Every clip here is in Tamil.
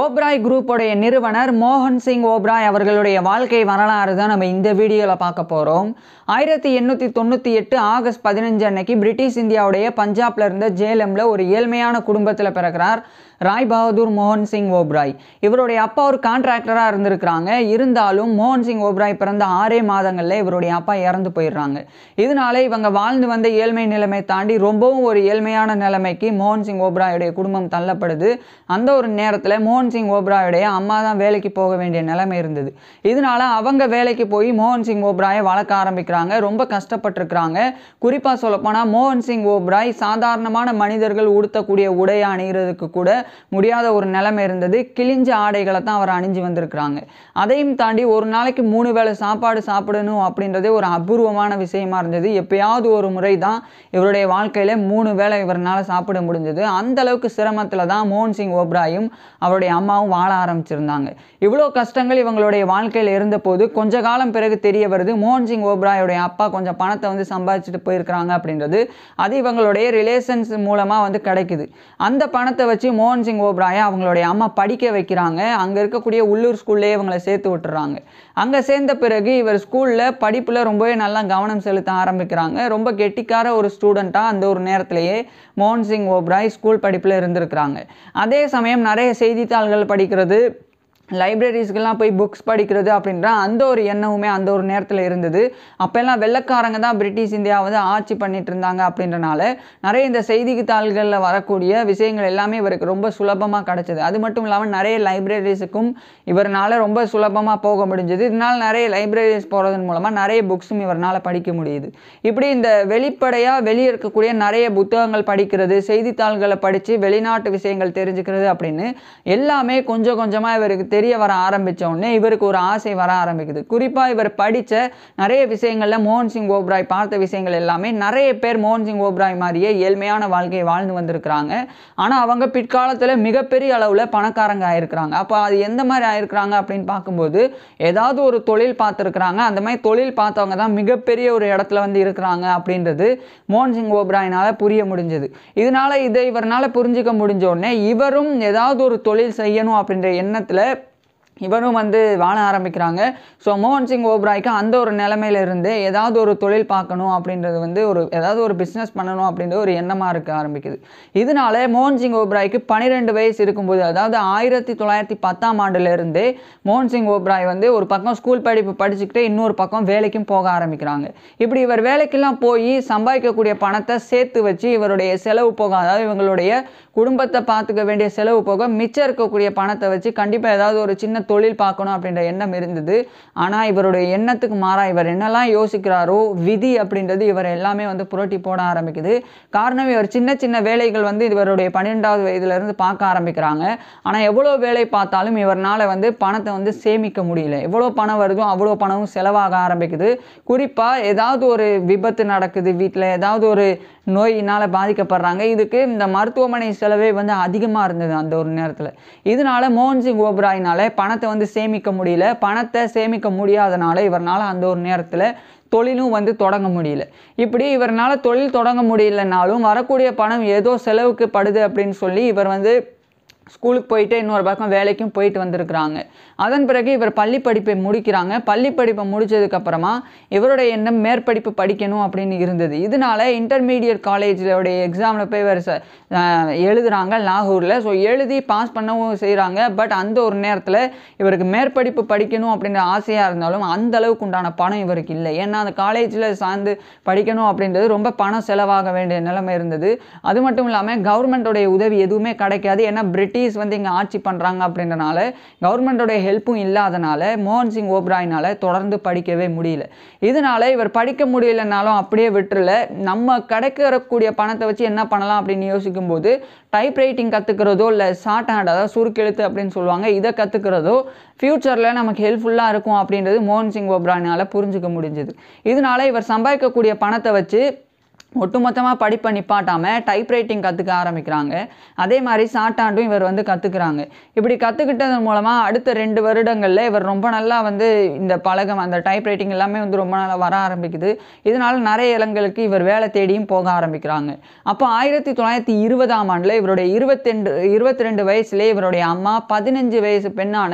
ஓப்ராய் குரூப்போடைய நிறுவனர் மோகன் சிங் ஓப்ராய் அவர்களுடைய வாழ்க்கை வரலாறு தான் நம்ம இந்த வீடியோவில் பார்க்க போகிறோம் ஆயிரத்தி எண்ணூற்றி தொண்ணூற்றி எட்டு ஆகஸ்ட் பதினஞ்சு அன்னைக்கு பிரிட்டிஷ் இந்தியாவுடைய பஞ்சாப்ல இருந்த ஜேலம்ல ஒரு ஏழ்மையான குடும்பத்தில் பிறக்கிறார் ராய் பகதூர் மோகன் சிங் ஓப்ராய் இவருடைய அப்பா ஒரு கான்ட்ராக்டராக இருந்திருக்கிறாங்க இருந்தாலும் மோகன் சிங் ஓப்ராய் பிறந்த ஆறே மாதங்களில் இவருடைய அப்பா இறந்து போயிடுறாங்க இதனால இவங்க வாழ்ந்து வந்த ஏழ்மை நிலைமை தாண்டி ரொம்பவும் ஒரு ஏழ்மையான நிலைமைக்கு மோகன் சிங் ஓப்ராயுடைய குடும்பம் தள்ளப்படுது அந்த ஒரு நேரத்தில் மோகன் சிங் ஓப்ராயுடைய அம்மா தான் வேலைக்கு போக வேண்டிய நிலைமை இருந்தது இதனால அவங்க வேலைக்கு போய் மோகன் சிங் ஓப்ராயை வளர்க்க ஆரம்பிக்கிறாங்க ரொம்ப கஷ்டப்பட்டிருக்கிறாங்க குறிப்பாக சொல்லப்போனால் மோகன் சிங் ஓப்ராய் சாதாரணமான மனிதர்கள் உடுத்தக்கூடிய உடையை அணிகிறதுக்கு கூட முடியாத ஒரு நிலைமை இருந்தது கிழிஞ்ச ஆடைகளை தான் அவர் அணிஞ்சு வந்திருக்கிறாங்க அதையும் தாண்டி ஒரு நாளைக்கு மூணு வேளை சாப்பாடு சாப்பிடணும் அப்படின்றதே ஒரு அபூர்வமான விஷயமா இருந்தது எப்பயாவது ஒரு முறை தான் இவருடைய வாழ்க்கையில் மூணு வேளை இவரால் சாப்பிட முடிஞ்சது அந்த அளவுக்கு சிரமத்தில் தான் மோகன் சிங் ஓப்ராயும் அவருடைய அம்மாவும் வாழ ஆரம்பிச்சிருந்தாங்க இவ்வளோ கஷ்டங்கள் இவங்களுடைய வாழ்க்கையில் இருந்தபோது கொஞ்ச காலம் பிறகு தெரிய வருது மோகன் சிங் ஓப்ராயுடைய அப்பா கொஞ்சம் பணத்தை வந்து சம்பாதிச்சுட்டு போயிருக்கிறாங்க அப்படின்றது அது இவங்களுடைய ரிலேஷன்ஸ் மூலமாக வந்து கிடைக்குது அந்த பணத்தை வச்சு மோகன் சிங் ஓப்ராயை அவங்களுடைய அம்மா படிக்க வைக்கிறாங்க அங்கே இருக்கக்கூடிய உள்ளூர் ஸ்கூல்லேயே இவங்களை சேர்த்து விட்டுறாங்க அங்கே சேர்ந்த பிறகு இவர் ஸ்கூலில் படிப்பில் ரொம்பவே நல்லா கவனம் செலுத்த ஆரம்பிக்கிறாங்க ரொம்ப கெட்டிக்கார ஒரு ஸ்டூடெண்ட்டாக அந்த ஒரு நேரத்திலேயே மோகன் சிங் ஓப்ராய் ஸ்கூல் படிப்பில் இருந்திருக்கிறாங்க அதே சமயம் நிறைய செய்தித்தாள்கள் படிக்கிறது லைப்ரரிஸ்க்கெல்லாம் போய் புக்ஸ் படிக்கிறது அப்படின்ற அந்த ஒரு எண்ணமுமே அந்த ஒரு நேரத்தில் இருந்தது அப்போல்லாம் வெள்ளக்காரங்க தான் பிரிட்டிஷ் இந்தியா வந்து ஆட்சி பண்ணிட்டு இருந்தாங்க அப்படின்றனால நிறைய இந்த செய்தித்தாள்களில் வரக்கூடிய விஷயங்கள் எல்லாமே இவருக்கு ரொம்ப சுலபமாக கிடச்சிது அது மட்டும் இல்லாமல் நிறைய லைப்ரரிஸுக்கும் இவரனால் ரொம்ப சுலபமாக போக முடிஞ்சது இதனால் நிறைய லைப்ரரிஸ் போகிறதன் மூலமாக நிறைய புக்ஸும் இவரால் படிக்க முடியுது இப்படி இந்த வெளிப்படையாக வெளியே இருக்கக்கூடிய நிறைய புத்தகங்கள் படிக்கிறது செய்தித்தாள்களை படித்து வெளிநாட்டு விஷயங்கள் தெரிஞ்சுக்கிறது அப்படின்னு எல்லாமே கொஞ்சம் கொஞ்சமாக இவருக்கு தெரிய வர உடனே இவருக்கு ஒரு ஆசை வர ஆரம்பிக்குது குறிப்பாக இவர் படித்த நிறைய விஷயங்களில் மோகன் சிங் ஓப்ராய் பார்த்த விஷயங்கள் எல்லாமே நிறைய பேர் மோகன் சிங் ஓப்ராய் மாதிரியே ஏழ்மையான வாழ்க்கையை வாழ்ந்து வந்திருக்கிறாங்க ஆனால் அவங்க பிற்காலத்தில் மிகப்பெரிய அளவில் பணக்காரங்க ஆயிருக்கிறாங்க அப்போ அது எந்த மாதிரி ஆயிருக்கிறாங்க அப்படின்னு பார்க்கும்போது ஏதாவது ஒரு தொழில் பார்த்துருக்குறாங்க அந்த மாதிரி தொழில் பார்த்தவங்க தான் மிகப்பெரிய ஒரு இடத்துல வந்து இருக்கிறாங்க அப்படின்றது மோகன் சிங் ஓப்ராயினால் புரிய முடிஞ்சது இதனால் இதை இவரனால் புரிஞ்சிக்க முடிஞ்ச உடனே இவரும் ஏதாவது ஒரு தொழில் செய்யணும் அப்படின்ற எண்ணத்தில் இவரும் வந்து வாழ ஆரம்பிக்கிறாங்க ஸோ மோகன் சிங் ஓப்ராய்க்கு அந்த ஒரு நிலமையிலிருந்து ஏதாவது ஒரு தொழில் பார்க்கணும் அப்படின்றது வந்து ஒரு ஏதாவது ஒரு பிஸ்னஸ் பண்ணணும் அப்படின்ற ஒரு எண்ணமாக இருக்க ஆரம்பிக்குது இதனால மோகன் சிங் ஓப்ராய்க்கு பன்னிரெண்டு வயசு இருக்கும்போது அதாவது ஆயிரத்தி தொள்ளாயிரத்தி பத்தாம் ஆண்டுலேருந்தே மோகன் சிங் ஓப்ராய் வந்து ஒரு பக்கம் ஸ்கூல் படிப்பு படிச்சுக்கிட்டு இன்னொரு பக்கம் வேலைக்கும் போக ஆரம்பிக்கிறாங்க இப்படி இவர் வேலைக்கெல்லாம் போய் சம்பாதிக்கக்கூடிய பணத்தை சேர்த்து வச்சு இவருடைய செலவு போக அதாவது இவங்களுடைய குடும்பத்தை பார்த்துக்க வேண்டிய செலவு போக மிச்சம் இருக்கக்கூடிய பணத்தை வச்சு கண்டிப்பாக ஏதாவது ஒரு சின்ன தொழில் பார்க்கணும் அப்படின்ற எண்ணம் இருந்தது ஆனால் இவருடைய எண்ணத்துக்கு மாறாக இவர் என்னெல்லாம் யோசிக்கிறாரோ விதி அப்படின்றது இவர் எல்லாமே வந்து புரட்டி போட ஆரம்பிக்குது காரணம் இவர் சின்ன சின்ன வேலைகள் வந்து இவருடைய பன்னிரெண்டாவது வயதுலேருந்து பார்க்க ஆரம்பிக்கிறாங்க ஆனால் எவ்வளோ வேலை பார்த்தாலும் இவரால் வந்து பணத்தை வந்து சேமிக்க முடியல எவ்வளோ பணம் வருதோ அவ்வளோ பணமும் செலவாக ஆரம்பிக்குது குறிப்பாக ஏதாவது ஒரு விபத்து நடக்குது வீட்டில் ஏதாவது ஒரு நோயினால் பாதிக்கப்படுறாங்க இதுக்கு இந்த மருத்துவமனை செலவே வந்து அதிகமாக இருந்தது அந்த ஒரு நேரத்தில் இதனால மோகன்சிங் சிங் பணத்தை பணத்தை வந்து சேமிக்க முடியல பணத்தை சேமிக்க முடியாதனால இவரால் அந்த ஒரு நேரத்தில் தொழிலும் வந்து தொடங்க முடியல இப்படி இவரால் தொழில் தொடங்க முடியலனாலும் வரக்கூடிய பணம் ஏதோ செலவுக்கு படுது அப்படின்னு சொல்லி இவர் வந்து ஸ்கூலுக்கு போயிட்டு இன்னொரு பக்கம் வேலைக்கும் போயிட்டு வந்திருக்கிறாங்க அதன் பிறகு இவர் பள்ளி படிப்பை முடிக்கிறாங்க பள்ளி படிப்பை முடித்ததுக்கப்புறமா இவருடைய எண்ணம் மேற்படிப்பு படிக்கணும் அப்படின்னு இருந்தது இதனால இன்டர்மீடியட் காலேஜோடைய எக்ஸாமில் போய் இவர் எழுதுகிறாங்க லாகூரில் ஸோ எழுதி பாஸ் பண்ணவும் செய்கிறாங்க பட் அந்த ஒரு நேரத்தில் இவருக்கு மேற்படிப்பு படிக்கணும் அப்படின்ற ஆசையாக இருந்தாலும் அந்த அளவுக்கு உண்டான பணம் இவருக்கு இல்லை ஏன்னா அந்த காலேஜில் சார்ந்து படிக்கணும் அப்படின்றது ரொம்ப பணம் செலவாக வேண்டிய நிலைமை இருந்தது அது மட்டும் இல்லாமல் கவர்மெண்ட்டோடைய உதவி எதுவுமே கிடைக்காது ஏன்னா பிரிட்டிஷ் வந்து இங்கே ஆட்சி பண்ணுறாங்க அப்படின்றனால கவர்மெண்டோடைய ஹெல்ப்பும் இல்லாதனால மோகன் சிங் ஓப்ராயினால் தொடர்ந்து படிக்கவே முடியல இதனால் இவர் படிக்க முடியலனாலும் அப்படியே விட்டுறல நம்ம கிடைக்கிறக்கூடிய பணத்தை வச்சு என்ன பண்ணலாம் அப்படின்னு யோசிக்கும்போது டைப் ரைட்டிங் கற்றுக்கிறதோ இல்லை ஷார்ட் ஹேண்ட் அதாவது சுருக்கெழுத்து அப்படின்னு சொல்லுவாங்க இதை கற்றுக்கிறதோ ஃப்யூச்சரில் நமக்கு ஹெல்ப்ஃபுல்லாக இருக்கும் அப்படின்றது மோகன் சிங் ஓப்ராயினால் புரிஞ்சுக்க முடிஞ்சது இதனால் இவர் சம்பாதிக்கக்கூடிய பணத்தை வச்சு ஒட்டுமொத்தமாக படிப்பை நிப்பாட்டாமல் டைப் ரைட்டிங் கற்றுக்க ஆரம்பிக்கிறாங்க அதே மாதிரி சாட்டாண்டும் இவர் வந்து கற்றுக்குறாங்க இப்படி கற்றுக்கிட்டதன் மூலமாக அடுத்த ரெண்டு வருடங்களில் இவர் ரொம்ப நல்லா வந்து இந்த பழகம் அந்த டைப் ரைட்டிங் எல்லாமே வந்து ரொம்ப நல்லா வர ஆரம்பிக்குது இதனால் நிறைய இளங்களுக்கு இவர் வேலை தேடியும் போக ஆரம்பிக்கிறாங்க அப்போ ஆயிரத்தி தொள்ளாயிரத்தி இருபதாம் ஆண்டில் இவருடைய இருபத்தெண்டு இருபத்தி ரெண்டு வயசுலேயே இவருடைய அம்மா பதினஞ்சு வயசு பெண்ணான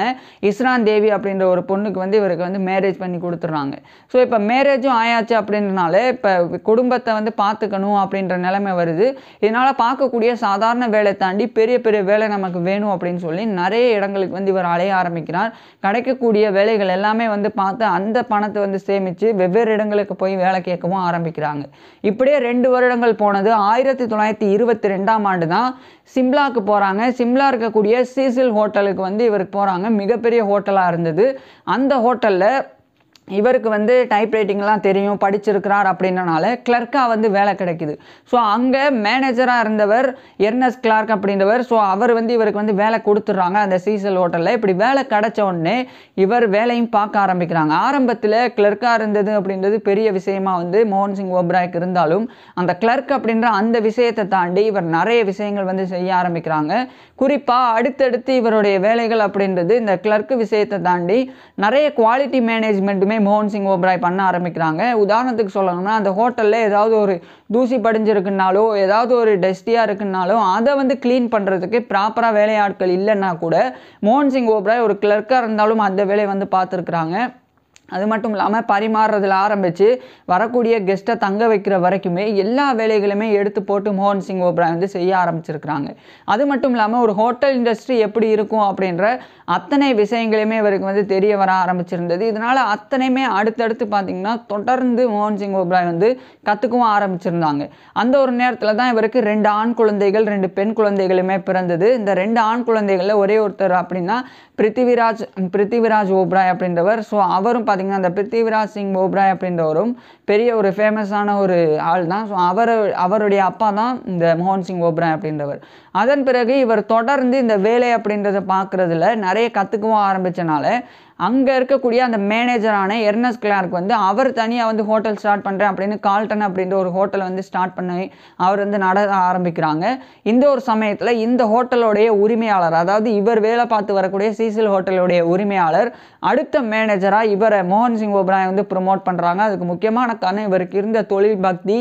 இஸ்ரான் தேவி அப்படின்ற ஒரு பொண்ணுக்கு வந்து இவருக்கு வந்து மேரேஜ் பண்ணி கொடுத்துட்றாங்க ஸோ இப்போ மேரேஜும் ஆயாச்சு அப்படின்றனால இப்போ குடும்பத்தை வந்து பார்த்துக்கணும் அப்படின்ற நிலைமை வருது இதனால் பார்க்கக்கூடிய சாதாரண வேலை தாண்டி பெரிய பெரிய வேலை நமக்கு வேணும் அப்படின்னு சொல்லி நிறைய இடங்களுக்கு வந்து இவர் அலைய ஆரம்பிக்கிறார் கிடைக்கக்கூடிய வேலைகள் எல்லாமே வந்து பார்த்து அந்த பணத்தை வந்து சேமித்து வெவ்வேறு இடங்களுக்கு போய் வேலை கேட்கவும் ஆரம்பிக்கிறாங்க இப்படியே ரெண்டு வருடங்கள் போனது ஆயிரத்தி தொள்ளாயிரத்தி இருபத்தி ரெண்டாம் ஆண்டு தான் சிம்லாவுக்கு போகிறாங்க சிம்லா இருக்கக்கூடிய சீசில் ஹோட்டலுக்கு வந்து இவருக்கு போகிறாங்க மிகப்பெரிய ஹோட்டலாக இருந்தது அந்த ஹோட்டலில் இவருக்கு வந்து டைப்ரைட்டிங்லாம் தெரியும் படிச்சிருக்கிறார் அப்படின்னனால கிளர்க்காக வந்து வேலை கிடைக்குது ஸோ அங்கே மேனேஜராக இருந்தவர் எர்னஸ் கிளார்க் அப்படின்றவர் ஸோ அவர் வந்து இவருக்கு வந்து வேலை கொடுத்துட்றாங்க அந்த சீசல் ஹோட்டலில் இப்படி வேலை கிடச்ச உடனே இவர் வேலையும் பார்க்க ஆரம்பிக்கிறாங்க ஆரம்பத்தில் கிளர்க்காக இருந்தது அப்படின்றது பெரிய விஷயமா வந்து மோகன் சிங் ஓப்ராய்க்கு இருந்தாலும் அந்த கிளர்க் அப்படின்ற அந்த விஷயத்தை தாண்டி இவர் நிறைய விஷயங்கள் வந்து செய்ய ஆரம்பிக்கிறாங்க குறிப்பாக அடுத்தடுத்து இவருடைய வேலைகள் அப்படின்றது இந்த கிளர்க்கு விஷயத்தை தாண்டி நிறைய குவாலிட்டி மேனேஜ்மெண்ட்டுமே எல்லாமே மோகன் சிங் ஓப்ராய் பண்ண ஆரம்பிக்கிறாங்க உதாரணத்துக்கு சொல்லணும்னா அந்த ஹோட்டலில் ஏதாவது ஒரு தூசி படிஞ்சிருக்குனாலோ ஏதாவது ஒரு டஸ்டியாக இருக்குனாலோ அதை வந்து க்ளீன் பண்ணுறதுக்கு ப்ராப்பராக வேலையாட்கள் இல்லைன்னா கூட மோகன் சிங் ஓப்ராய் ஒரு கிளர்க்காக இருந்தாலும் அந்த வேலையை வந்து பார்த்துருக்குறாங்க அது மட்டும் இல்லாமல் பரிமாறுறதுல ஆரம்பித்து வரக்கூடிய கெஸ்ட்டை தங்க வைக்கிற வரைக்குமே எல்லா வேலைகளுமே எடுத்து போட்டு மோகன் சிங் ஓப்ரா வந்து செய்ய ஆரம்பிச்சிருக்கிறாங்க அது மட்டும் இல்லாமல் ஒரு ஹோட்டல் இண்டஸ்ட்ரி எப்படி இருக்கும் அப்படின்ற அத்தனை விஷயங்களையுமே இவருக்கு வந்து தெரிய வர ஆரம்பிச்சிருந்தது இதனால் அத்தனையுமே அடுத்தடுத்து பார்த்திங்கன்னா தொடர்ந்து மோகன் சிங் ஓப்ராய் வந்து கற்றுக்கவும் ஆரம்பிச்சிருந்தாங்க அந்த ஒரு நேரத்தில் தான் இவருக்கு ரெண்டு ஆண் குழந்தைகள் ரெண்டு பெண் குழந்தைகளுமே பிறந்தது இந்த ரெண்டு ஆண் குழந்தைகளில் ஒரே ஒருத்தர் அப்படின்னா பிருத்திவிராஜ் பிருத்திவிராஜ் ஓப்ராய் அப்படின்றவர் ஸோ அவரும் பார்த்திங்கன்னா அந்த பிருத்திவிராஜ் சிங் ஓப்ராய் அப்படின்றவரும் பெரிய ஒரு ஃபேமஸான ஒரு ஆள் தான் ஸோ அவர் அவருடைய அப்பா தான் இந்த மோகன் சிங் ஓப்ராய் அப்படின்றவர் அதன் பிறகு இவர் தொடர்ந்து இந்த வேலை அப்படின்றத பார்க்குறதுல நிறைய கற்றுக்கவும் ஆரம்பித்தனால அங்கே இருக்கக்கூடிய அந்த மேனேஜரான எர்னஸ் கிளார்க் வந்து அவர் தனியாக வந்து ஹோட்டல் ஸ்டார்ட் பண்ணுறேன் அப்படின்னு கால்டன் அப்படின்ற ஒரு ஹோட்டலை வந்து ஸ்டார்ட் பண்ணி அவர் வந்து நட ஆரம்பிக்கிறாங்க இந்த ஒரு சமயத்தில் இந்த ஹோட்டலோடைய உரிமையாளர் அதாவது இவர் வேலை பார்த்து வரக்கூடிய சீசில் ஹோட்டலுடைய உரிமையாளர் அடுத்த மேனேஜராக இவரை மோகன் சிங் ஓபராய் வந்து ப்ரொமோட் பண்ணுறாங்க அதுக்கு முக்கியமான காரணம் இவருக்கு இருந்த தொழில் பக்தி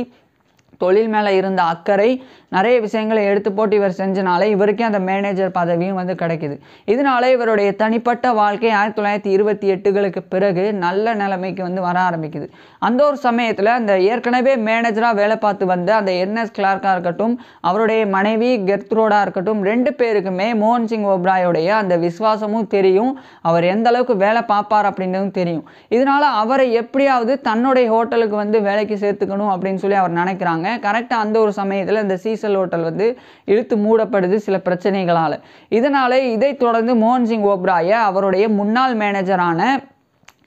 தொழில் மேலே இருந்த அக்கறை நிறைய விஷயங்களை எடுத்து போட்டு இவர் செஞ்சனாலே இவருக்கே அந்த மேனேஜர் பதவியும் வந்து கிடைக்குது இதனால இவருடைய தனிப்பட்ட வாழ்க்கை ஆயிரத்தி தொள்ளாயிரத்தி இருபத்தி எட்டுகளுக்கு பிறகு நல்ல நிலைமைக்கு வந்து வர ஆரம்பிக்குது அந்த ஒரு சமயத்தில் அந்த ஏற்கனவே மேனேஜராக வேலை பார்த்து வந்த அந்த என்எஸ் கிளார்க்காக இருக்கட்டும் அவருடைய மனைவி கெர்த்ரோடாக இருக்கட்டும் ரெண்டு பேருக்குமே மோகன் சிங் ஓப்ராயோடைய அந்த விசுவாசமும் தெரியும் அவர் எந்த அளவுக்கு வேலை பார்ப்பார் அப்படின்றதும் தெரியும் இதனால் அவரை எப்படியாவது தன்னுடைய ஹோட்டலுக்கு வந்து வேலைக்கு சேர்த்துக்கணும் அப்படின்னு சொல்லி அவர் நினைக்கிறாங்க கரெக்டாக அந்த ஒரு சமயத்தில் இந்த சீசன் பீசல் ஹோட்டல் வந்து இழுத்து மூடப்படுது சில பிரச்சனைகளால் இதனால் இதைத் தொடர்ந்து மோகன்சிங் ஓப்ராயை அவருடைய முன்னாள் மேனேஜரான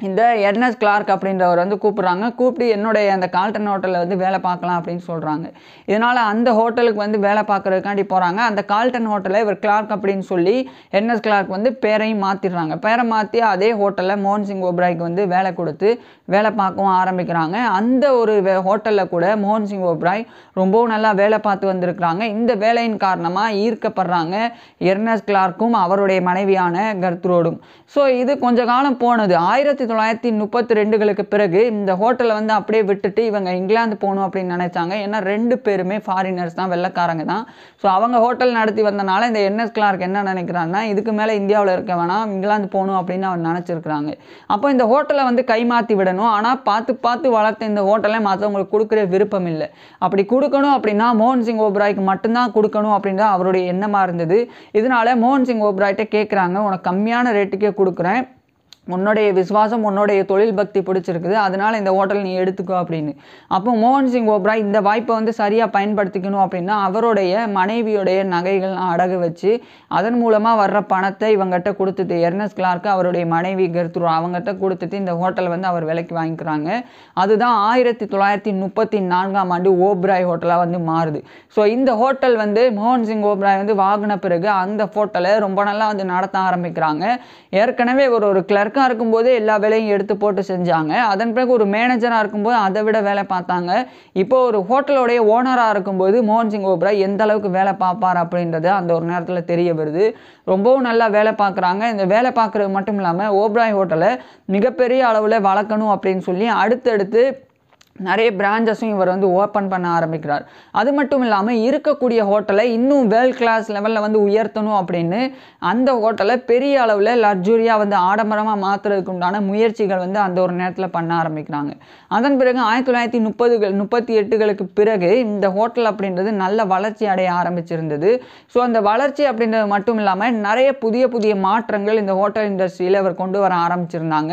இந்த எட்னஸ் கிளார்க் அப்படின்றவர் வந்து கூப்பிட்றாங்க கூப்பிட்டு என்னுடைய அந்த கால்டன் ஹோட்டலில் வந்து வேலை பார்க்கலாம் அப்படின்னு சொல்கிறாங்க இதனால் அந்த ஹோட்டலுக்கு வந்து வேலை பார்க்குறதுக்காண்டி போகிறாங்க அந்த கால்டன் ஹோட்டலில் இவர் கிளார்க் அப்படின்னு சொல்லி என்எஸ் கிளார்க் வந்து பேரையும் மாற்றிடுறாங்க பேரை மாற்றி அதே ஹோட்டலில் மோகன் சிங் ஓப்ராய்க்கு வந்து வேலை கொடுத்து வேலை பார்க்கவும் ஆரம்பிக்கிறாங்க அந்த ஒரு ஹோட்டலில் கூட மோகன் சிங் ஓப்ராய் ரொம்பவும் நல்லா வேலை பார்த்து வந்திருக்கிறாங்க இந்த வேலையின் காரணமாக ஈர்க்கப்படுறாங்க எர்னஸ் கிளார்க்கும் அவருடைய மனைவியான கர்த்ரோடும் ஸோ இது கொஞ்ச காலம் போனது ஆயிரத்தி தொள்ளாயிரத்தி முப்பத்தி ரெண்டுகளுக்கு பிறகு இந்த ஹோட்டலை வந்து அப்படியே விட்டுட்டு இவங்க இங்கிலாந்து போகணும் அப்படின்னு நினைச்சாங்க ஏன்னா ரெண்டு பேருமே ஃபாரினர்ஸ் தான் வெள்ளக்காரங்க தான் ஸோ அவங்க ஹோட்டல் நடத்தி வந்தனால இந்த என்எஸ் கிளார்க் என்ன நினைக்கிறான்னா இதுக்கு மேலே இந்தியாவில் இருக்க வேணாம் இங்கிலாந்து போகணும் அப்படின்னு அவர் நினச்சிருக்கிறாங்க அப்போ இந்த ஹோட்டலை வந்து கைமாற்றி விடணும் ஆனால் பார்த்து பார்த்து வளர்த்த இந்த ஹோட்டலை மற்றவங்களுக்கு கொடுக்குற விருப்பம் இல்லை அப்படி கொடுக்கணும் அப்படின்னா மோகன் சிங் ஓப்ராய்க்கு மட்டும்தான் கொடுக்கணும் அப்படின்ற அவருடைய எண்ணமாக இருந்தது இதனால் மோகன் சிங் ஓப்ராய்கிட்ட கேட்குறாங்க உனக்கு கம்மியான ரேட்டுக்கே கொடுக்குறேன் உன்னுடைய விஸ்வாசம் உன்னுடைய தொழில் பக்தி பிடிச்சிருக்குது அதனால் இந்த ஹோட்டல் நீ எடுத்துக்கோ அப்படின்னு அப்போ மோகன் சிங் ஓப்ரா இந்த வாய்ப்பை வந்து சரியாக பயன்படுத்திக்கணும் அப்படின்னா அவருடைய மனைவியுடைய நகைகள்லாம் அடகு வச்சு அதன் மூலமாக வர்ற பணத்தை இவங்ககிட்ட கொடுத்துட்டு எர்னஸ் கிளார்க்கு அவருடைய மனைவி கருத்துரு அவங்ககிட்ட கொடுத்துட்டு இந்த ஹோட்டலை வந்து அவர் விலைக்கு வாங்கிக்கிறாங்க அதுதான் ஆயிரத்தி தொள்ளாயிரத்தி முப்பத்தி நான்காம் ஆண்டு ஓப்ராய் ஹோட்டலாக வந்து மாறுது ஸோ இந்த ஹோட்டல் வந்து மோகன் சிங் ஓப்ராய் வந்து வாங்கின பிறகு அந்த ஹோட்டலை ரொம்ப நல்லா வந்து நடத்த ஆரம்பிக்கிறாங்க ஏற்கனவே ஒரு ஒரு கிளர்க் கிளர்க்காக இருக்கும்போது எல்லா வேலையும் எடுத்து போட்டு செஞ்சாங்க அதன் பிறகு ஒரு மேனேஜராக இருக்கும்போது அதை விட வேலை பார்த்தாங்க இப்போ ஒரு ஹோட்டலோடைய ஓனராக இருக்கும்போது மோகன் சிங் ஓப்ராய் எந்த அளவுக்கு வேலை பார்ப்பார் அப்படின்றது அந்த ஒரு நேரத்தில் தெரிய வருது ரொம்பவும் நல்லா வேலை பார்க்குறாங்க இந்த வேலை பார்க்குறது மட்டும் இல்லாமல் ஓப்ராய் ஹோட்டலை மிகப்பெரிய அளவில் வளர்க்கணும் அப்படின்னு சொல்லி அடுத்தடுத்து நிறைய பிரான்ச்சஸும் இவர் வந்து ஓப்பன் பண்ண ஆரம்பிக்கிறார் அது மட்டும் இல்லாமல் இருக்கக்கூடிய ஹோட்டலை இன்னும் வேர்ல்ட் கிளாஸ் லெவலில் வந்து உயர்த்தணும் அப்படின்னு அந்த ஹோட்டலை பெரிய அளவில் லக்ஸுரியாக வந்து ஆடம்பரமாக மாற்றுறதுக்கு உண்டான முயற்சிகள் வந்து அந்த ஒரு நேரத்தில் பண்ண ஆரம்பிக்கிறாங்க அதன் பிறகு ஆயிரத்தி தொள்ளாயிரத்தி முப்பதுகள் முப்பத்தி எட்டுகளுக்கு பிறகு இந்த ஹோட்டல் அப்படின்றது நல்ல வளர்ச்சி அடைய ஆரம்பிச்சிருந்தது ஸோ அந்த வளர்ச்சி அப்படின்றது மட்டும் இல்லாமல் நிறைய புதிய புதிய மாற்றங்கள் இந்த ஹோட்டல் இண்டஸ்ட்ரியில் இவர் கொண்டு வர ஆரம்பிச்சிருந்தாங்க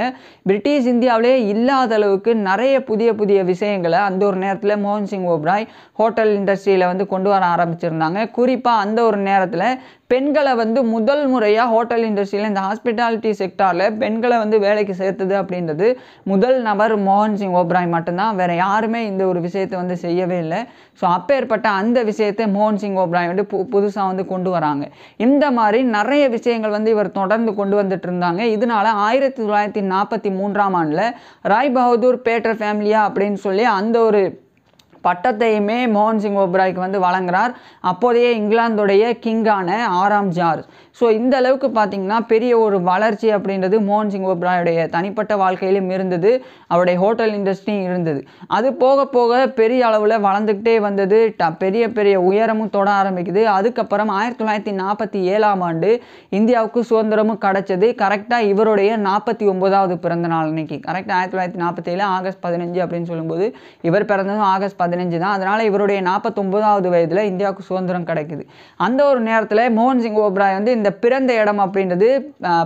பிரிட்டிஷ் இந்தியாவிலே இல்லாத அளவுக்கு நிறைய புதிய புதிய விஷயங்களை அந்த ஒரு நேரத்தில் மோகன் சிங் ஓப்ராய் ஹோட்டல் இண்டஸ்ட்ரியில் வந்து கொண்டு வர ஆரம்பிச்சிருந்தாங்க குறிப்பாக அந்த ஒரு நேரத்தில் பெண்களை வந்து முதல் முறையாக ஹோட்டல் இண்டஸ்ட்ரியில் இந்த ஹாஸ்பிட்டாலிட்டி செக்டாரில் பெண்களை வந்து வேலைக்கு சேர்த்தது அப்படின்றது முதல் நபர் மோகன் சிங் ஓப்ராய் மட்டும்தான் வேறு யாருமே இந்த ஒரு விஷயத்தை வந்து செய்யவே இல்லை ஸோ அப்பேற்பட்ட அந்த விஷயத்தை மோகன் சிங் ஓப்ராய் வந்து பு புதுசாக வந்து கொண்டு வராங்க இந்த மாதிரி நிறைய விஷயங்கள் வந்து இவர் தொடர்ந்து கொண்டு வந்துட்டு இருந்தாங்க இதனால ஆயிரத்தி தொள்ளாயிரத்தி நாற்பத்தி மூன்றாம் ஆண்டில் ராய் பகதூர் பேட்டர் ஃபேமிலியா அப்படின்னு சொல்லி அந்த ஒரு பட்டத்தையுமே மோகன் சிங் ஒப்ராய்க்கு வந்து வழங்குறார் அப்போதைய இங்கிலாந்துடைய கிங்கான ஆறாம் ஜார்ஜ் ஸோ இந்த அளவுக்கு பார்த்திங்கன்னா பெரிய ஒரு வளர்ச்சி அப்படின்றது மோகன் சிங் தனிப்பட்ட வாழ்க்கையிலும் இருந்தது அவருடைய ஹோட்டல் இண்டஸ்ட்ரியும் இருந்தது அது போக போக பெரிய அளவில் வளர்ந்துக்கிட்டே வந்தது ட பெரிய பெரிய உயரமும் தொட ஆரம்பிக்குது அதுக்கப்புறம் ஆயிரத்தி தொள்ளாயிரத்தி நாற்பத்தி ஏழாம் ஆண்டு இந்தியாவுக்கு சுதந்திரமும் கிடச்சது கரெக்டாக இவருடைய நாற்பத்தி ஒன்பதாவது பிறந்த நாள் அன்னைக்கு கரெக்டாக ஆயிரத்தி தொள்ளாயிரத்தி நாற்பத்தி ஏழு ஆகஸ்ட் பதினஞ்சு அப்படின்னு சொல்லும்போது இவர் பிறந்ததும் ஆகஸ்ட் பதினஞ்சு பதினஞ்சு தான் அதனால் இவருடைய நாற்பத்தொம்போதாவது வயதில் இந்தியாவுக்கு சுதந்திரம் கிடைக்குது அந்த ஒரு நேரத்தில் மோகன் சிங் ஓப்ராய் வந்து இந்த பிறந்த இடம் அப்படின்றது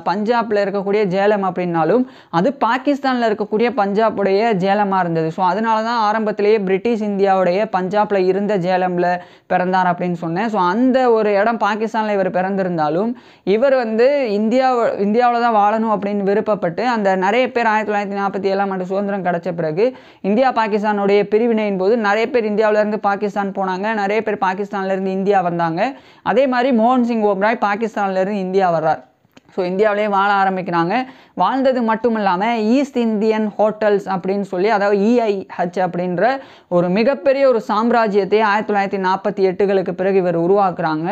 பஞ்சாபில் இருக்கக்கூடிய ஜேலம் அப்படின்னாலும் அது பாகிஸ்தானில் இருக்கக்கூடிய பஞ்சாபுடைய ஜேலமாக இருந்தது ஸோ அதனால தான் ஆரம்பத்திலேயே பிரிட்டிஷ் இந்தியாவுடைய பஞ்சாபில் இருந்த ஜேலமில் பிறந்தார் அப்படின்னு சொன்னேன் ஸோ அந்த ஒரு இடம் பாகிஸ்தானில் இவர் பிறந்திருந்தாலும் இவர் வந்து இந்தியா இந்தியாவில் தான் வாழணும் அப்படின்னு விருப்பப்பட்டு அந்த நிறைய பேர் ஆயிரத்தி தொள்ளாயிரத்தி நாற்பத்தி ஏழாம் ஆண்டு சுதந்திரம் கிடைச்ச பிறகு இந்தியா பாகிஸ்தானுடைய பிரிவினையின் போது நிறைய நிறைய பேர் இந்தியாவிலேருந்து பாகிஸ்தான் போனாங்க நிறைய பேர் பாகிஸ்தான்லேருந்து இந்தியா வந்தாங்க அதே மாதிரி மோகன் சிங் ஓப்ராய் பாகிஸ்தான்லேருந்து இந்தியா வர்றார் ஸோ இந்தியாவிலே வாழ ஆரம்பிக்கிறாங்க வாழ்ந்தது மட்டும் இல்லாமல் ஈஸ்ட் இந்தியன் ஹோட்டல்ஸ் அப்படின்னு சொல்லி அதாவது இஐஹச் e அப்படின்ற ஒரு மிகப்பெரிய ஒரு சாம்ராஜ்யத்தை ஆயிரத்தி தொள்ளாயிரத்தி நாற்பத்தி எட்டுகளுக்கு பிறகு இவர் உருவாக்குறாங்க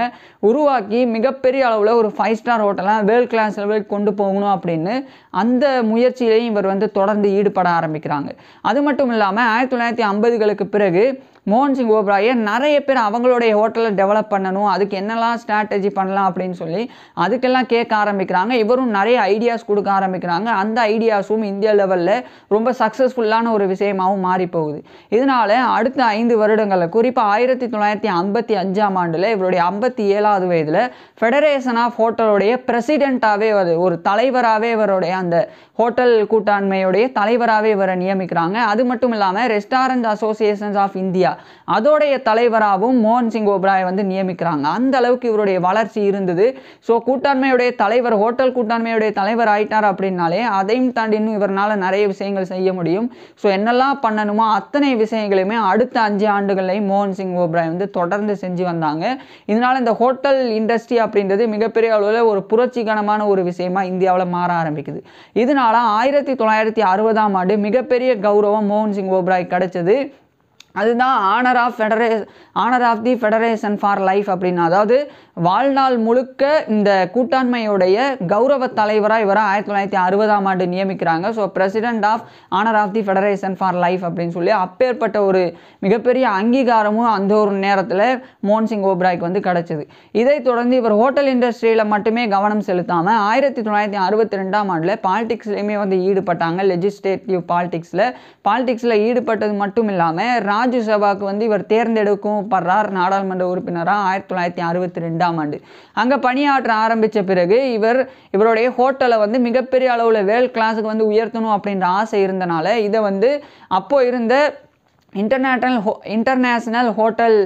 உருவாக்கி மிகப்பெரிய அளவில் ஒரு ஃபைவ் ஸ்டார் ஹோட்டலாக வேர்ல்ட் கிளாஸ் லெவலுக்கு கொண்டு போகணும் அப்படின்னு அந்த முயற்சியிலையும் இவர் வந்து தொடர்ந்து ஈடுபட ஆரம்பிக்கிறாங்க அது மட்டும் இல்லாமல் ஆயிரத்தி தொள்ளாயிரத்தி ஐம்பதுகளுக்கு பிறகு மோகன் சிங் ஓப்ராயே நிறைய பேர் அவங்களுடைய ஹோட்டலை டெவலப் பண்ணணும் அதுக்கு என்னெல்லாம் ஸ்ட்ராட்டஜி பண்ணலாம் அப்படின்னு சொல்லி அதுக்கெல்லாம் கேட்க ஆரம்பிக்கிறாங்க இவரும் நிறைய ஐடியாஸ் கொடுக்க ஆரம்பிக்கிறாங்க அந்த ஐடியாஸும் இந்தியா லெவலில் ரொம்ப சக்ஸஸ்ஃபுல்லான ஒரு விஷயமாகவும் மாறி போகுது இதனால் அடுத்த ஐந்து வருடங்களில் குறிப்பாக ஆயிரத்தி தொள்ளாயிரத்தி ஐம்பத்தி அஞ்சாம் ஆண்டில் இவருடைய ஐம்பத்தி ஏழாவது வயதில் ஃபெடரேஷன் ஆஃப் ஹோட்டலுடைய பிரசிடெண்ட்டாகவே ஒரு தலைவராகவே இவருடைய அந்த ஹோட்டல் கூட்டாண்மையுடைய தலைவராகவே இவரை நியமிக்கிறாங்க அது மட்டும் இல்லாமல் ரெஸ்டாரண்ட் அசோசியேஷன்ஸ் ஆஃப் இந்தியா அதோடைய தலைவராகவும் மோகன் சிங் ஓப்ராய் வந்து நியமிக்கிறாங்க அந்த அளவுக்கு இவருடைய வளர்ச்சி இருந்தது ஸோ கூட்டாண்மையுடைய தலைவர் ஹோட்டல் கூட்டாண்மையுடைய தலைவர் ஆயிட்டார் அப்படின்னாலே அதையும் தாண்டி இன்னும் இவரால் நிறைய விஷயங்கள் செய்ய முடியும் ஸோ என்னெல்லாம் பண்ணணுமோ அத்தனை விஷயங்களையுமே அடுத்த அஞ்சு ஆண்டுகளையும் மோகன் சிங் ஓப்ராய் வந்து தொடர்ந்து செஞ்சு வந்தாங்க இதனால் இந்த ஹோட்டல் இண்டஸ்ட்ரி அப்படின்றது மிகப்பெரிய அளவில் ஒரு புரட்சிகரமான ஒரு விஷயமா இந்தியாவில் மாற ஆரம்பிக்குது இதனால் இதனால் ஆயிரத்தி தொள்ளாயிரத்தி அறுபதாம் ஆண்டு மிகப்பெரிய கௌரவம் மோகன் சிங் ஓப்ராய் கிடைச்சது அதுதான் honour of federation honour of the federation for life அப்படின்னா அதாவது வாழ்நாள் முழுக்க இந்த கூட்டாண்மையுடைய கௌரவ தலைவராக இவரை ஆயிரத்தி தொள்ளாயிரத்தி அறுபதாம் ஆண்டு நியமிக்கிறாங்க so president of honour of the federation for life அப்படின்னு சொல்லி அப்பேற்பட்ட ஒரு மிகப்பெரிய அங்கீகாரமும் அந்த ஒரு நேரத்தில் மோன்சிங் ஓப்ராய்க்கு வந்து கிடச்சிது இதைத் தொடர்ந்து இவர் ஹோட்டல் இண்டஸ்ட்ரியில் மட்டுமே கவனம் செலுத்தாமல் ஆயிரத்தி தொள்ளாயிரத்தி அறுபத்தி ரெண்டாம் ஆண்டில் பாலிடிக்ஸ்லேயுமே வந்து ஈடுபட்டாங்க லெஜிஸ்லேட்டிவ் பாலிடிக்ஸில் பாலிடிக்ஸில் ஈடுபட்டது மட்டும் இல்லாமல் ராஜ்யசபாவுக்கு வந்து இவர் தேர்ந்தெடுக்கப்படுறார் நாடாளுமன்ற உறுப்பினராக ஆயிரத்தி தொள்ளாயிரத்தி அறுபத்தி ரெண்டாம் ஆண்டு அங்கே பணியாற்ற ஆரம்பித்த பிறகு இவர் இவருடைய ஹோட்டலை வந்து மிகப்பெரிய அளவில் வேல் கிளாஸுக்கு வந்து உயர்த்தணும் அப்படின்ற ஆசை இருந்தனால இதை வந்து அப்போது இருந்த இன்டர்நேஷனல் ஹோ இன்டர்நேஷ்னல் ஹோட்டல்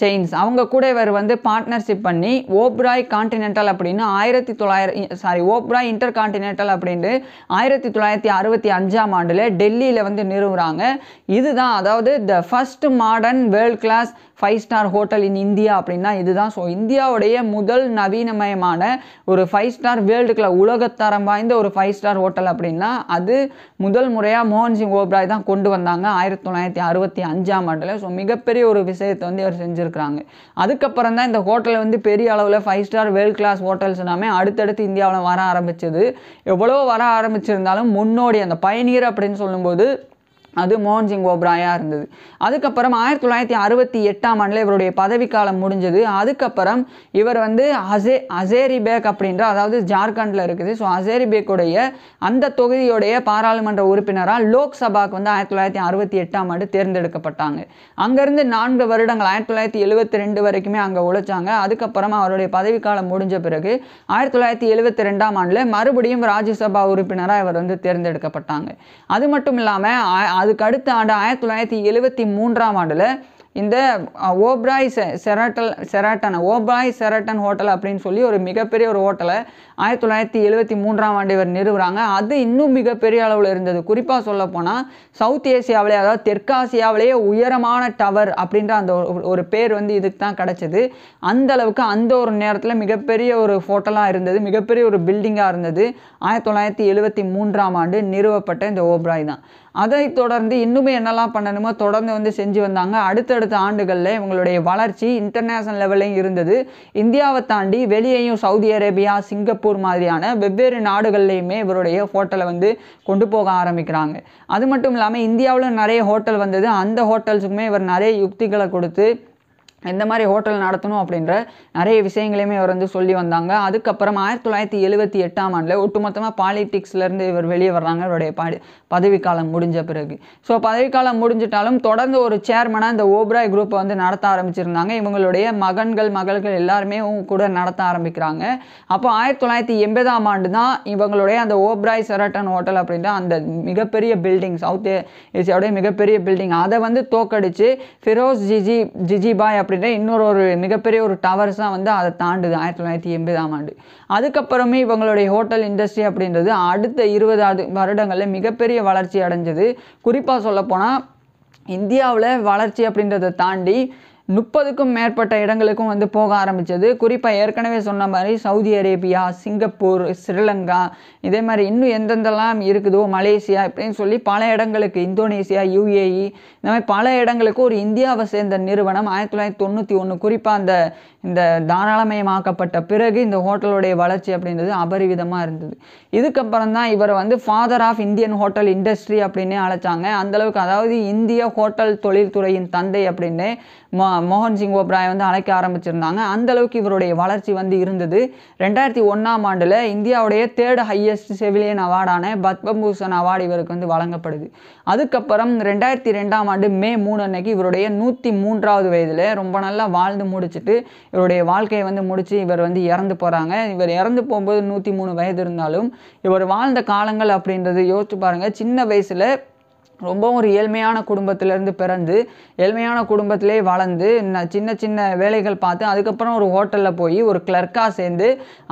செயின்ஸ் அவங்க கூட இவர் வந்து பார்ட்னர்ஷிப் பண்ணி ஓப்ராய் கான்டினென்டல் அப்படின்னு ஆயிரத்தி தொள்ளாயிரம் சாரி ஓப்ராய் இன்டர் கான்டினென்டல் அப்படின்ட்டு ஆயிரத்தி தொள்ளாயிரத்தி அறுபத்தி அஞ்சாம் ஆண்டில் டெல்லியில் வந்து நிறுவுறாங்க இதுதான் அதாவது the first modern world class five star hotel in India அப்படின்னா இதுதான் ஸோ இந்தியாவுடைய முதல் நவீனமயமான ஒரு ஃபைவ் ஸ்டார் வேர்ல்டு வேர்ல்டுக்குள்ள உலகத்தரம் வாய்ந்த ஒரு ஃபைவ் ஸ்டார் ஹோட்டல் அப்படின்னா அது முதல் முறையாக மோகன் சிங் ஓப்ராய் தான் கொண்டு வந்தாங்க ஆயிரத்தி தொள்ளாயிரத்தி அறுபத்தி அஞ்சாம் ஆண்டில் ஸோ மிகப்பெரிய ஒரு விஷயத்தை வந்து அவர் செஞ்சுருக்கிறாங்க அதுக்கப்புறம் தான் இந்த ஹோட்டலை வந்து பெரிய அளவில் five star world class hotels எல்லாமே அடுத்தடுத்து இந்தியாவில் வர ஆரம்பிச்சது எவ்வளோ வர ஆரம்பிச்சிருந்தாலும் முன்னோடி அந்த பயணியர் அப்படின்னு சொல்லும்போது அது மோன்ஜிங் ஓப்ராயாக இருந்தது அதுக்கப்புறம் ஆயிரத்தி தொள்ளாயிரத்தி அறுபத்தி எட்டாம் ஆண்டில் இவருடைய பதவிக்காலம் முடிஞ்சது அதுக்கப்புறம் இவர் வந்து அசே அசேரி பேக் அப்படின்ற அதாவது ஜார்க்கண்டில் இருக்குது ஸோ அசேரி பேக்குடைய அந்த தொகுதியுடைய பாராளுமன்ற உறுப்பினராக லோக்சபாக்கு வந்து ஆயிரத்தி தொள்ளாயிரத்தி அறுபத்தி எட்டாம் ஆண்டு தேர்ந்தெடுக்கப்பட்டாங்க அங்கேருந்து நான்கு வருடங்கள் ஆயிரத்தி தொள்ளாயிரத்தி எழுபத்தி ரெண்டு வரைக்குமே அங்கே உழைச்சாங்க அதுக்கப்புறம் அவருடைய பதவிக்காலம் முடிஞ்ச பிறகு ஆயிரத்தி தொள்ளாயிரத்தி எழுபத்தி ரெண்டாம் ஆண்டில் மறுபடியும் ராஜ்யசபா உறுப்பினராக இவர் வந்து தேர்ந்தெடுக்கப்பட்டாங்க அது மட்டும் இல்லாமல் அதுக்கு அடுத்த ஆண்டு ஆயிரத்தி தொள்ளாயிரத்தி எழுபத்தி மூன்றாம் ஆண்டில் இந்த Oberoi Sheraton Sheraton Oberoi Sheraton hotel அப்படின்னு சொல்லி ஒரு மிகப்பெரிய ஒரு ஹோட்டலை ஆயிரத்தி தொள்ளாயிரத்தி எழுபத்தி மூன்றாம் ஆண்டு இவர் நிறுவுறாங்க அது இன்னும் மிகப்பெரிய அளவில் இருந்தது குறிப்பாக சொல்லப்போனால் சவுத் ஏசியாவிலே அதாவது தெற்காசியாவிலேயே உயரமான டவர் அப்படின்ற அந்த ஒரு பேர் வந்து இதுக்கு தான் கிடச்சிது அந்த அளவுக்கு அந்த ஒரு நேரத்தில் மிகப்பெரிய ஒரு ஹோட்டலாக இருந்தது மிகப்பெரிய ஒரு பில்டிங்காக இருந்தது ஆயிரத்தி தொள்ளாயிரத்தி எழுபத்தி மூன்றாம் ஆண்டு நிறுவப்பட்ட இந்த ஓப்ராய் தான் அதை தொடர்ந்து இன்னுமே என்னெல்லாம் பண்ணணுமோ தொடர்ந்து வந்து செஞ்சு வந்தாங்க அடுத்தடுத்த ஆண்டுகளில் இவங்களுடைய வளர்ச்சி இன்டர்நேஷ்னல் லெவல்லையும் இருந்தது இந்தியாவை தாண்டி வெளியேயும் சவுதி அரேபியா சிங்கப்பூர் மாதிரியான வெவ்வேறு நாடுகள்லையுமே இவருடைய ஹோட்டலை வந்து கொண்டு போக ஆரம்பிக்கிறாங்க அது மட்டும் இல்லாமல் இந்தியாவில் நிறைய ஹோட்டல் வந்தது அந்த ஹோட்டல்ஸுக்குமே இவர் நிறைய யுக்திகளை கொடுத்து இந்த மாதிரி ஹோட்டல் நடத்தணும் அப்படின்ற நிறைய விஷயங்களையுமே இவர் வந்து சொல்லி வந்தாங்க அதுக்கப்புறம் ஆயிரத்தி தொள்ளாயிரத்தி எழுபத்தி எட்டாம் ஆண்டில் ஒட்டுமொத்தமாக பாலிடிக்ஸ்லேருந்து இவர் வெளியே வர்றாங்க இவருடைய பாடி பதவிக்காலம் முடிஞ்ச பிறகு ஸோ பதவிக்காலம் முடிஞ்சிட்டாலும் தொடர்ந்து ஒரு சேர்மனாக இந்த ஓப்ராய் குரூப்பை வந்து நடத்த ஆரம்பிச்சிருந்தாங்க இவங்களுடைய மகன்கள் மகள்கள் எல்லாருமே கூட நடத்த ஆரம்பிக்கிறாங்க அப்போ ஆயிரத்தி தொள்ளாயிரத்தி எண்பதாம் ஆண்டு தான் இவங்களுடைய அந்த ஓப்ராய் செரட்டன் ஹோட்டல் அப்படின்ற அந்த மிகப்பெரிய பில்டிங் சவுத் ஏசியாவுடைய மிகப்பெரிய பில்டிங் அதை வந்து தோக்கடிச்சு ஃபிரோஸ் ஜிஜி ஜிஜிபாய் அப்படி அப்படின்னா இன்னொரு ஒரு மிகப்பெரிய ஒரு டவர்ஸ் தான் வந்து அதை தாண்டுது ஆயிரத்தி தொள்ளாயிரத்தி எண்பதாம் ஆண்டு அதுக்கப்புறமே இவங்களுடைய ஹோட்டல் இண்டஸ்ட்ரி அப்படின்றது அடுத்த இருபதாவது வருடங்களில் மிகப்பெரிய வளர்ச்சி அடைஞ்சது குறிப்பாக சொல்லப்போனால் இந்தியாவில் வளர்ச்சி அப்படின்றத தாண்டி முப்பதுக்கும் மேற்பட்ட இடங்களுக்கும் வந்து போக ஆரம்பித்தது குறிப்பாக ஏற்கனவே சொன்ன மாதிரி சவுதி அரேபியா சிங்கப்பூர் ஸ்ரீலங்கா இதே மாதிரி இன்னும் எந்தெந்தெல்லாம் இருக்குதோ மலேசியா இப்படின்னு சொல்லி பல இடங்களுக்கு இந்தோனேசியா யூஏஇ இந்த மாதிரி பல இடங்களுக்கு ஒரு இந்தியாவை சேர்ந்த நிறுவனம் ஆயிரத்தி தொள்ளாயிரத்தி தொண்ணூற்றி ஒன்று குறிப்பாக அந்த இந்த தாராளமயமாக்கப்பட்ட பிறகு இந்த ஹோட்டலுடைய வளர்ச்சி அப்படின்றது அபரிவிதமாக இருந்தது இதுக்கப்புறம் தான் இவர் வந்து father of Indian hotel industry அப்படின்னே அழைச்சாங்க அந்தளவுக்கு அதாவது இந்திய ஹோட்டல் தொழில்துறையின் தந்தை அப்படின்னு மோகன் சிங் ஓப்ராயை வந்து அழைக்க ஆரம்பிச்சிருந்தாங்க அந்தளவுக்கு இவருடைய வளர்ச்சி வந்து இருந்தது ரெண்டாயிரத்தி ஒன்றாம் ஆண்டில் இந்தியாவுடைய தேர்ட் ஹையஸ்ட் செவிலியன் அவார்டான பத்மபூஷன் அவார்டு இவருக்கு வந்து வழங்கப்படுது அதுக்கப்புறம் ரெண்டாயிரத்தி ரெண்டாம் ஆண்டு மே மூணு அன்னைக்கு இவருடைய நூற்றி மூன்றாவது வயதில் ரொம்ப நல்லா வாழ்ந்து முடிச்சுட்டு இவருடைய வாழ்க்கையை வந்து முடித்து இவர் வந்து இறந்து போகிறாங்க இவர் இறந்து போகும்போது நூற்றி மூணு வயது இருந்தாலும் இவர் வாழ்ந்த காலங்கள் அப்படின்றது யோசிச்சு பாருங்கள் சின்ன வயசில் ரொம்பவும் ஒரு ஏழ்மையான குடும்பத்திலேருந்து பிறந்து ஏழ்மையான குடும்பத்திலே வளர்ந்து சின்ன சின்ன வேலைகள் பார்த்து அதுக்கப்புறம் ஒரு ஹோட்டலில் போய் ஒரு கிளர்க்காக சேர்ந்து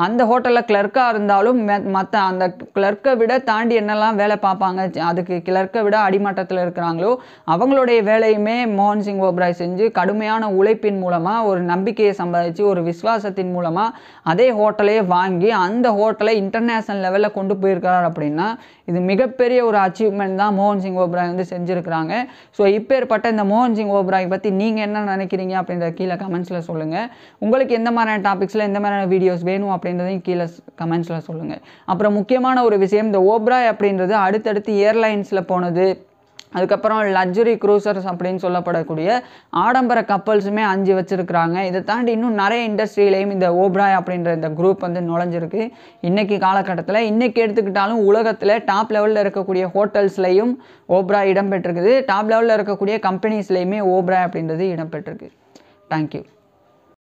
அந்த ஹோட்டலில் கிளர்க்காக இருந்தாலும் மற்ற அந்த கிளர்க்கை விட தாண்டி என்னெல்லாம் வேலை பார்ப்பாங்க அதுக்கு கிளர்க்கை விட அடிமட்டத்தில் இருக்கிறாங்களோ அவங்களுடைய வேலையுமே மோகன் சிங் ஓப்ராய் செஞ்சு கடுமையான உழைப்பின் மூலமாக ஒரு நம்பிக்கையை சம்பாதிச்சு ஒரு விசுவாசத்தின் மூலமாக அதே ஹோட்டலையே வாங்கி அந்த ஹோட்டலை இன்டர்நேஷ்னல் லெவலில் கொண்டு போயிருக்கிறார் அப்படின்னா இது மிகப்பெரிய ஒரு அச்சீவ்மெண்ட் தான் மோகன் சிங் ஓப்ராய் வந்து செஞ்சுருக்கிறாங்க ஸோ ஏற்பட்ட இந்த மோகன் சிங் ஓப்ராய் பற்றி நீங்கள் என்ன நினைக்கிறீங்க அப்படின்றத கீழே கமெண்ட்ஸில் சொல்லுங்கள் உங்களுக்கு எந்த மாதிரியான டாபிக்ஸில் எந்த மாதிரியான வீடியோஸ் வேணும் அப்படின்றதையும் கீழே கமெண்ட்ஸில் சொல்லுங்கள் அப்புறம் முக்கியமான ஒரு விஷயம் இந்த ஓப்ராய் அப்படின்றது அடுத்தடுத்து ஏர்லைன்ஸில் போனது அதுக்கப்புறம் லக்ஸுரி க்ரூசர்ஸ் அப்படின்னு சொல்லப்படக்கூடிய ஆடம்பர கப்பல்ஸுமே அஞ்சு வச்சுருக்குறாங்க இதை தாண்டி இன்னும் நிறைய இண்டஸ்ட்ரியிலையும் இந்த ஓப்ராய் அப்படின்ற இந்த குரூப் வந்து நுழைஞ்சிருக்கு இன்றைக்கி காலகட்டத்தில் இன்றைக்கி எடுத்துக்கிட்டாலும் உலகத்தில் டாப் லெவலில் இருக்கக்கூடிய ஹோட்டல்ஸ்லையும் ஓப்ராய் இடம்பெற்றிருக்குது டாப் லெவலில் இருக்கக்கூடிய கம்பெனிஸ்லையுமே ஓப்ராய் அப்படின்றது இடம்பெற்றிருக்கு தேங்க்யூ